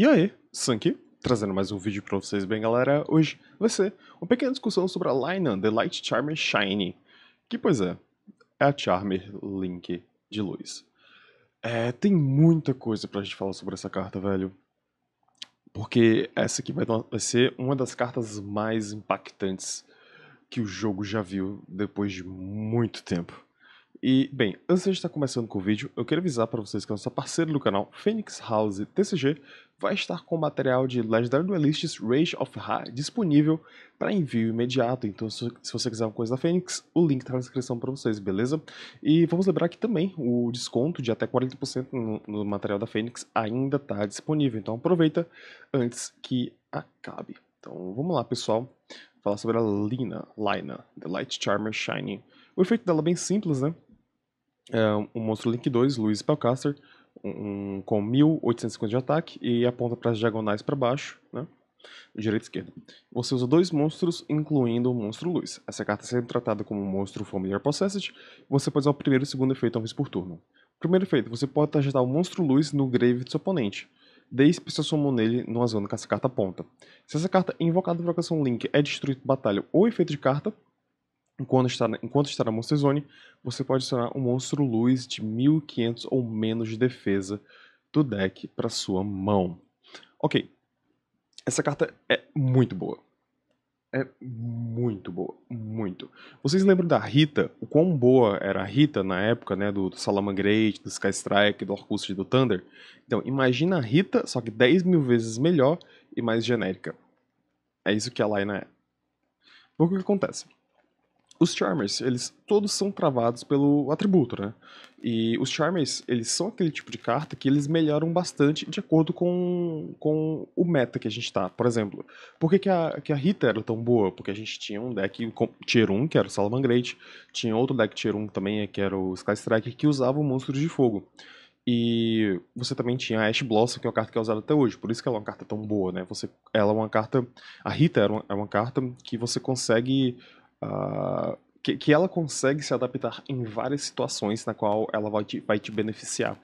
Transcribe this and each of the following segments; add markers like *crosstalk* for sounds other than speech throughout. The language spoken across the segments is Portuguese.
E aí, Sanky, trazendo mais um vídeo para vocês bem galera, hoje vai ser uma pequena discussão sobre a Lina The Light Charmer Shiny, que pois é, é a Charmer Link de luz. É, tem muita coisa pra gente falar sobre essa carta, velho, porque essa aqui vai, vai ser uma das cartas mais impactantes que o jogo já viu depois de muito tempo. E, bem, antes de estar tá começando com o vídeo, eu quero avisar para vocês que a nossa parceira do canal, Phoenix House TCG, vai estar com material de Legendary Duelists Rage of Ra disponível para envio imediato, então se você quiser uma coisa da Phoenix o link está na descrição para vocês, beleza? E vamos lembrar que também o desconto de até 40% no, no material da Phoenix ainda está disponível, então aproveita antes que acabe. Então vamos lá pessoal, falar sobre a Lina, Lina, The Light Charmer shining O efeito dela é bem simples, né? é, um monstro Link 2, Luiz Spellcaster, um, com 1850 de ataque e aponta para as diagonais para baixo, né? Direita e esquerda. Você usa dois monstros, incluindo o monstro luz. Essa carta é sempre tratada como um monstro familiar possessed. Você pode usar o primeiro e o segundo efeito uma vez por turno. Primeiro efeito, você pode targetar o monstro luz no grave do seu oponente. que especial summon nele numa zona que essa carta aponta. Se essa carta é invocada por invocação Link é destruída em batalha ou efeito de carta, Enquanto está, na, enquanto está na Monster Zone, você pode adicionar um monstro luz de 1500 ou menos de defesa do deck para sua mão. Ok, essa carta é muito boa. É muito boa, muito. Vocês lembram da Rita? O quão boa era a Rita na época, né? Do Salamangreat, do Sky Strike, do Orcus e do Thunder? Então, imagina a Rita, só que 10 mil vezes melhor e mais genérica. É isso que a Laina é. O que acontece? os Charmers, eles todos são travados pelo atributo, né? E os Charmers, eles são aquele tipo de carta que eles melhoram bastante de acordo com, com o meta que a gente tá. Por exemplo, por que, que, a, que a Rita era tão boa? Porque a gente tinha um deck com, Tier 1, que era o Salamangreat, tinha outro deck Tier 1 também, que era o Sky Striker, que usava o Monstro de Fogo. E você também tinha a Ash Blossom, que é uma carta que é usada até hoje, por isso que ela é uma carta tão boa, né? Você, ela é uma carta. A Rita é uma, é uma carta que você consegue uh, que, que ela consegue se adaptar em várias situações na qual ela vai te, vai te beneficiar.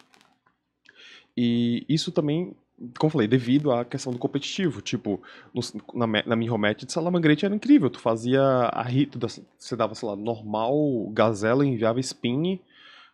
E isso também, como falei, devido à questão do competitivo. Tipo, no, na, na minha match de Salamangrete era incrível. Tu fazia a rita você dava, sei lá, normal, gazela, enviava spin,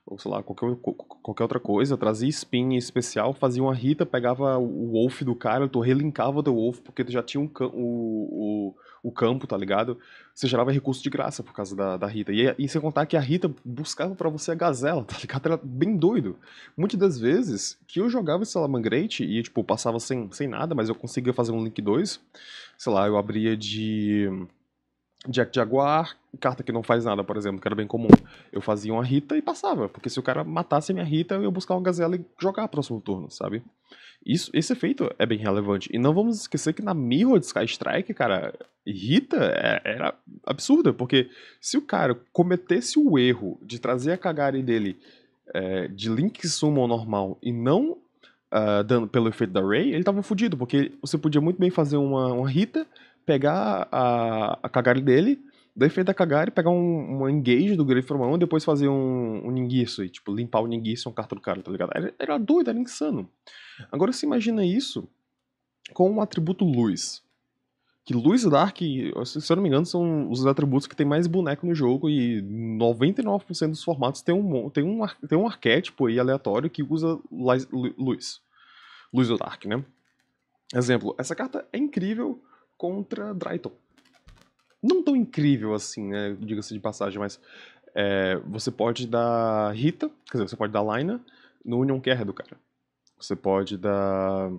ou sei lá, qualquer, qualquer outra coisa, trazia spin especial, fazia uma rita, pegava o wolf do cara, tu relincava o wolf, porque tu já tinha um, o, o o campo, tá ligado? Você gerava recurso de graça por causa da, da Rita. E, é, e sem contar que a Rita buscava para você a gazela, *laughs* tá ligado? Era bem doido. Muitas das vezes que eu jogava esse Salamangreat e, tipo, passava sem, sem nada, mas eu conseguia fazer um Link 2. Sei lá, eu abria de. Jack Jaguar, carta que não faz nada, por exemplo, que era bem comum. Eu fazia uma Rita e passava, porque se o cara matasse a minha Rita, eu ia buscar uma gazela e jogar próximo turno, sabe? Isso, esse efeito é bem relevante. E não vamos esquecer que na Mirror de Sky Strike, cara, Rita é, era absurda, porque se o cara cometesse o erro de trazer a Kagari dele é, de Link Summon normal e não uh, dando pelo efeito da Ray, ele tava fudido, porque você podia muito bem fazer uma, uma Rita, pegar a, a Kagari dele, Daí a cagar e pegar um, um engage do Grave formão 1 e depois fazer um, um ninguiço. E, tipo, limpar o ninguiço um carta do cara, tá ligado? Era, era doido, era insano. Agora você imagina isso com um atributo luz. Que luz e Dark, se eu não me engano, são os atributos que tem mais boneco no jogo e 99% dos formatos tem um, tem um, tem um arquétipo aí aleatório que usa luz. Luz do Dark, né? Exemplo, essa carta é incrível contra Drayton não tão incrível assim, né? Diga-se de passagem, mas é, você pode dar Rita, quer dizer, você pode dar Lina no Union Care do cara. Você pode dar.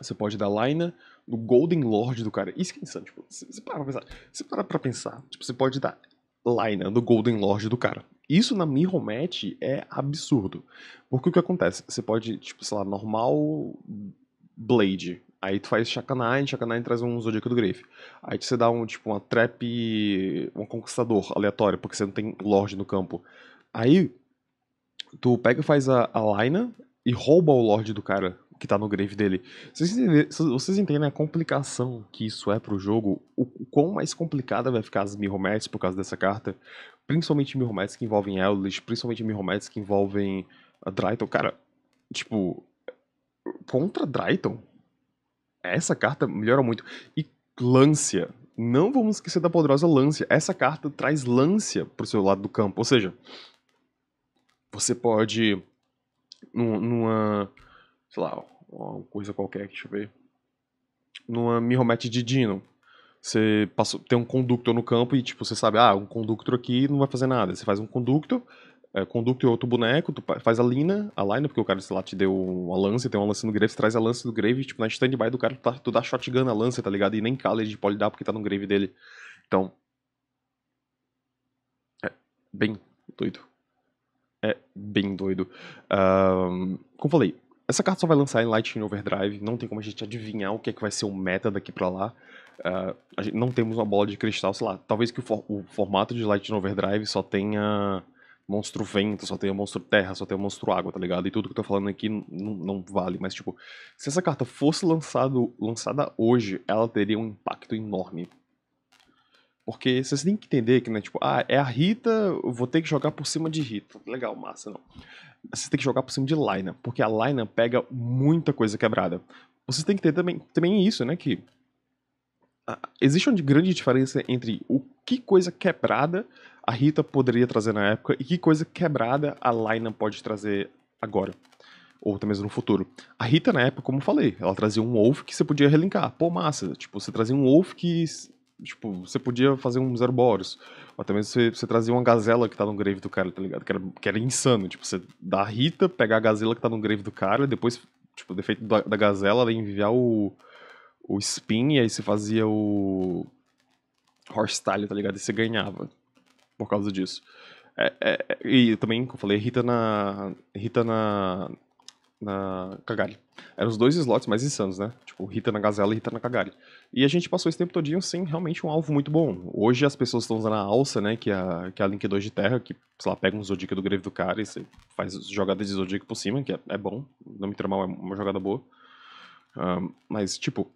Você pode dar Lina no Golden Lord do cara. Isso que é insano, tipo, você para pra pensar. Você para pra pensar, tipo, você pode dar Lina no Golden Lord do cara. Isso na Mirror Match é absurdo. Porque o que acontece? Você pode, tipo, sei lá, normal Blade Aí tu faz Shakanine, Shakanine traz um Zodíaco do Grave. Aí você dá um, tipo, uma trap, um conquistador aleatório, porque você não tem Lorde no campo. Aí tu pega e faz a, a Lina e rouba o Lorde do cara que tá no grave dele. Vocês entendem, vocês entendem a complicação que isso é pro jogo? O, o quão mais complicada vai ficar as Mirror por causa dessa carta? Principalmente Mirror que envolvem Eldritch, principalmente Mirror que envolvem a Drayton. Cara, tipo, contra Drayton? Essa carta melhora muito. E Lância. Não vamos esquecer da poderosa Lância. Essa carta traz Lância pro seu lado do campo. Ou seja, você pode. Numa. Sei lá, uma coisa qualquer, deixa eu ver. Numa mirror de Dino. Você passa tem um conductor no campo e, tipo, você sabe, ah, um conductor aqui não vai fazer nada. Você faz um conductor é, conducto e outro boneco, tu faz a lina, a lina, porque o cara, sei lá, te deu uma lança, tem uma lança no grave, você traz a lança do grave, tipo, na stand-by do cara, tu, tá, tu dá shotgun na lança, tá ligado? E nem cala ele pode dar porque tá no grave dele. Então. É bem doido. É bem doido. Um, como falei, essa carta só vai lançar em Lightning Overdrive, não tem como a gente adivinhar o que é que vai ser o meta daqui pra lá. Uh, gente, não temos uma bola de cristal, sei lá, talvez que o, for, o formato de Lightning Overdrive só tenha monstro vento, só tem o monstro terra, só tem o monstro água, tá ligado? E tudo que eu tô falando aqui não, vale, mas tipo, se essa carta fosse lançado, lançada hoje, ela teria um impacto enorme. Porque vocês têm que entender que, né, tipo, ah, é a Rita, vou ter que jogar por cima de Rita. Legal, massa, não. você tem que jogar por cima de Lina, porque a Lina pega muita coisa quebrada. Vocês têm que ter também, também isso, né, que existe uma grande diferença entre o que coisa quebrada a Rita poderia trazer na época e que coisa quebrada a Laina pode trazer agora. Ou até mesmo no futuro. A Rita, na época, como falei, ela trazia um Wolf que você podia relincar. Pô, massa. Tipo, você trazia um Wolf que Tipo, você podia fazer um Zero Boros. Ou até mesmo você, você trazia uma gazela que tá no grave do cara, tá ligado? Que era, que era insano. Tipo, você dá a Rita, pegar a gazela que tá no grave do cara, depois, tipo, o defeito da, da gazela ela enviar o, o spin, e aí você fazia o. Horse style, tá ligado? E você ganhava por causa disso. É, é, é, e também, como eu falei, Rita na. Rita na. Na Kagari. Eram os dois slots mais insanos, né? Tipo, Rita na Gazela e Rita na Kagari. E a gente passou esse tempo todinho sem realmente um alvo muito bom. Hoje as pessoas estão usando a alça, né? Que é a, que é a Link 2 de terra, que, sei lá, pega um Zodica do greve do cara e você faz jogada de Zodica por cima, que é, é bom. Não me interrompa é uma jogada boa. Um, mas, tipo,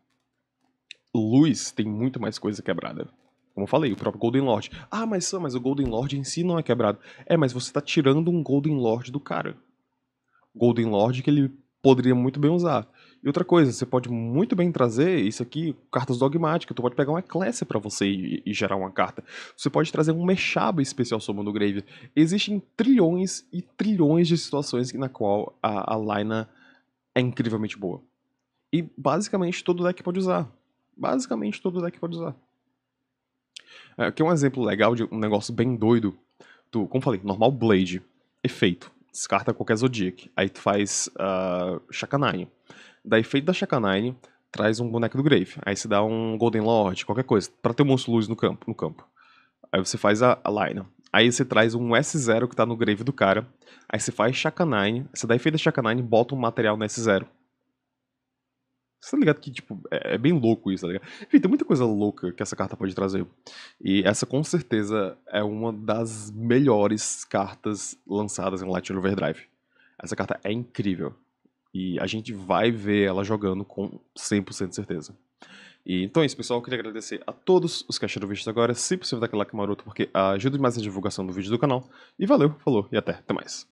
luz tem muito mais coisa quebrada. Como eu falei, o próprio Golden Lord. Ah, mas, mas o Golden Lord em si não é quebrado. É, mas você tá tirando um Golden Lord do cara. Golden Lord que ele poderia muito bem usar. E outra coisa, você pode muito bem trazer isso aqui, cartas dogmáticas. Tu pode pegar uma classe para você e, e, gerar uma carta. Você pode trazer um mechaba especial somando o Grave. Existem trilhões e trilhões de situações na qual a, a é incrivelmente boa. E basicamente todo deck pode usar. Basicamente todo deck pode usar. É, aqui é um exemplo legal de um negócio bem doido. Tu, como falei, normal Blade, efeito. Descarta qualquer Zodiac. Aí tu faz uh, ah, Da efeito da Shakanine, traz um boneco do Grave. Aí você dá um Golden Lord, qualquer coisa, pra ter um monstro luz no campo. No campo. Aí você faz a, a Lina. Aí você traz um S0 que tá no Grave do cara. Aí você faz Shakanine. Você dá efeito da Shakanine, bota um material no S0. Você tá ligado que, tipo, é, é, bem louco isso, tá ligado? Enfim, tem muita coisa louca que essa carta pode trazer. E essa, com certeza, é uma das melhores cartas lançadas em Light Overdrive. Essa carta é incrível. E a gente vai ver ela jogando com 100% de certeza. E, então é isso, pessoal. Eu queria agradecer a todos os que acharam o vídeo agora. Se possível, dá aquele like maroto, porque ajuda demais a divulgação do vídeo do canal. E valeu, falou e até. Até mais.